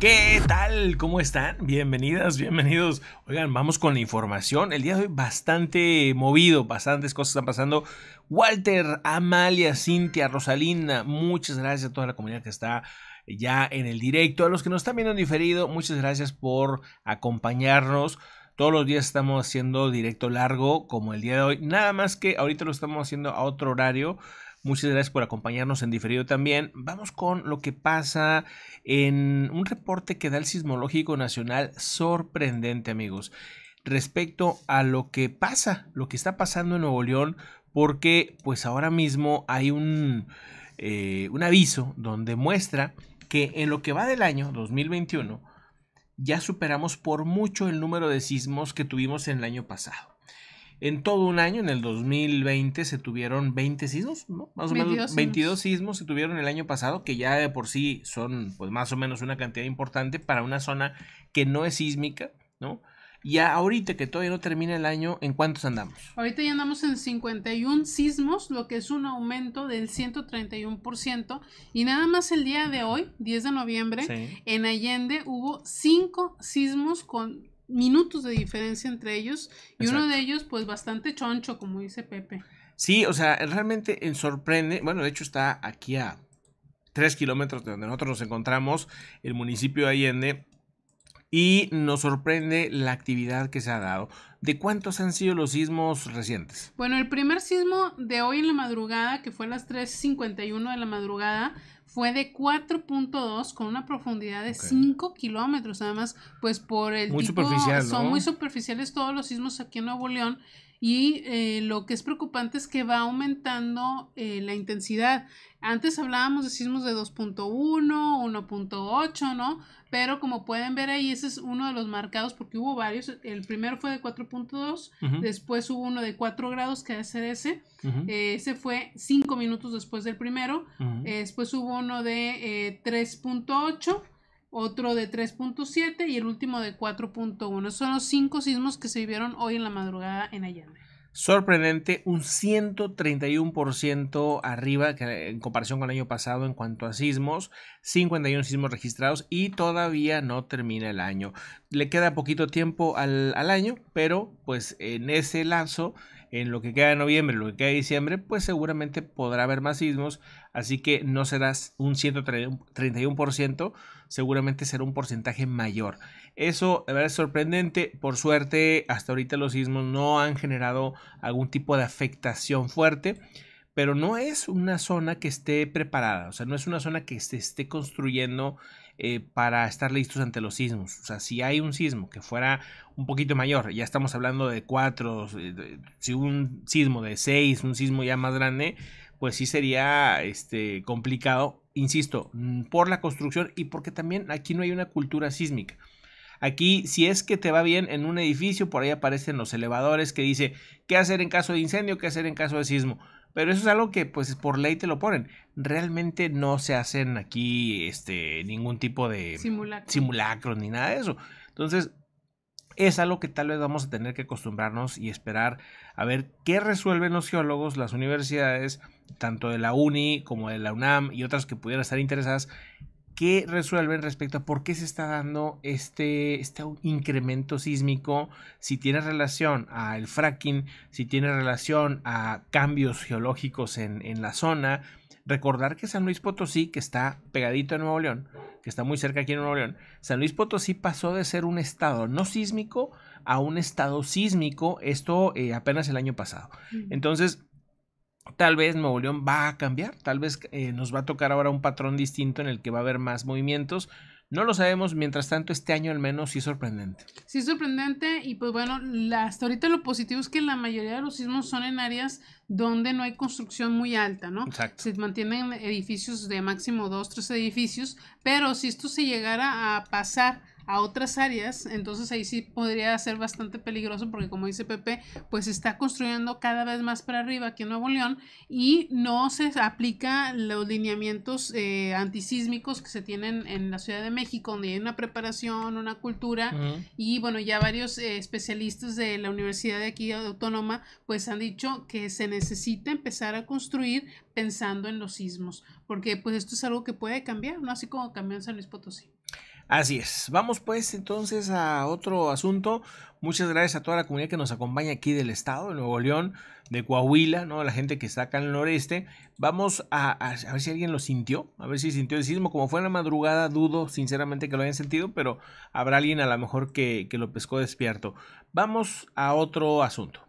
¿Qué tal? ¿Cómo están? Bienvenidas, bienvenidos. Oigan, vamos con la información. El día de hoy bastante movido, bastantes cosas están pasando. Walter, Amalia, Cintia, Rosalinda, muchas gracias a toda la comunidad que está ya en el directo. A los que nos están viendo en diferido, muchas gracias por acompañarnos. Todos los días estamos haciendo directo largo como el día de hoy. Nada más que ahorita lo estamos haciendo a otro horario. Muchas gracias por acompañarnos en diferido también. Vamos con lo que pasa en un reporte que da el Sismológico Nacional sorprendente, amigos, respecto a lo que pasa, lo que está pasando en Nuevo León, porque pues ahora mismo hay un, eh, un aviso donde muestra que en lo que va del año 2021, ya superamos por mucho el número de sismos que tuvimos en el año pasado. En todo un año, en el 2020, se tuvieron 20 sismos, ¿no? Más o menos 22 sismos. sismos se tuvieron el año pasado, que ya de por sí son pues más o menos una cantidad importante para una zona que no es sísmica, ¿no? Y ahorita que todavía no termina el año, ¿en cuántos andamos? Ahorita ya andamos en 51 sismos, lo que es un aumento del 131%. Y nada más el día de hoy, 10 de noviembre, en Allende hubo cinco sismos con minutos de diferencia entre ellos. Y uno de ellos, pues bastante choncho, como dice Pepe. Sí, o sea, realmente eh, sorprende. Bueno, de hecho está aquí a 3 kilómetros de donde nosotros nos encontramos, el municipio de Allende y nos sorprende la actividad que se ha dado. ¿De cuántos han sido los sismos recientes? Bueno, el primer sismo de hoy en la madrugada, que fue a las 3.51 de la madrugada, fue de 4.2 con una profundidad de 5 kilómetros. Además, pues por el superficial, son muy superficiales todos los sismos aquí en Nuevo León y eh, lo que es preocupante es que va aumentando eh, la intensidad. Antes hablábamos de sismos de 2.1, 1.8, ¿no? Pero como pueden ver ahí, ese es uno de los marcados porque hubo varios. El primero fue de 4.2, después hubo uno de 4 grados que debe ese. Eh, ese fue 5 minutos después del primero. después hubo uno de 3.8 otro de 3.7 y el último de 4.1. Son los cinco sismos que se vivieron hoy en la madrugada en Allende. Sorprendente, un 131% arriba en comparación con el año pasado en cuanto a sismos, 51 sismos registrados y todavía no termina el año. Le queda poquito tiempo al, año, pero pues en ese lazo, en lo que queda de noviembre, lo que queda de diciembre, pues seguramente podrá haber más sismos, así que no será un 131%, seguramente será un porcentaje mayor. Eso es sorprendente, por suerte hasta ahorita los sismos no han generado algún tipo de afectación fuerte pero no es una zona que esté preparada, o sea, no es una zona que se esté construyendo eh, para estar listos ante los sismos. O sea, si hay un sismo que fuera un poquito mayor, ya estamos hablando de cuatro, eh, si un sismo de seis, un sismo ya más grande, pues sí sería este, complicado, insisto, mm, por la construcción y porque también aquí no hay una cultura sísmica. Aquí, si es que te va bien en un edificio, por ahí aparecen los elevadores que dice qué hacer en caso de incendio, qué hacer en caso de sismo. Pero eso es algo que pues por ley te lo ponen. Realmente no se hacen aquí este, ningún tipo de simulacro, ni nada de eso. Entonces es algo que tal vez vamos a tener que acostumbrarnos y esperar a ver qué resuelven los geólogos, las universidades, tanto de la UNI como de la UNAM y otras que pudieran estar interesadas Qué resuelven respecto a por qué se está dando este, este incremento sísmico, si tiene relación al fracking, si tiene relación a cambios geológicos en, en la zona. Recordar que San Luis Potosí, que está pegadito a Nuevo León, que está muy cerca aquí en Nuevo León, San Luis Potosí pasó de ser un estado no sísmico a un estado sísmico, esto eh, apenas el año pasado. Entonces, tal vez Nuevo León va a cambiar, tal vez eh, nos va a tocar ahora un patrón distinto en el que va a haber más movimientos. No lo sabemos, mientras tanto este año al menos sí es sorprendente. Sí es sorprendente y pues bueno, hasta ahorita lo positivo es que la mayoría de los sismos son en áreas donde no hay construcción muy alta, ¿no? Exacto. Se mantienen edificios de máximo dos, tres edificios, pero si esto se llegara a pasar a otras áreas, entonces ahí sí podría ser bastante peligroso porque como dice Pepe, pues está construyendo cada vez más para arriba aquí en Nuevo León y no se aplica los lineamientos eh, antisísmicos que se tienen en la Ciudad de México, donde hay una preparación, una cultura y bueno, ya varios eh, especialistas de la universidad de aquí autónoma pues han dicho que se necesita empezar a construir pensando en los sismos, porque pues esto es algo que puede cambiar, ¿no? Así como cambió en San Luis Potosí. Así es. Vamos pues entonces a otro asunto. Muchas gracias a toda la comunidad que nos acompaña aquí del estado de Nuevo León, de Coahuila, ¿no? La gente que está acá en el noreste. Vamos a, ver si alguien lo sintió, a ver si sintió el sismo. Como fue en la madrugada, dudo sinceramente que lo hayan sentido, pero habrá alguien a lo mejor que lo pescó despierto. Vamos a otro asunto.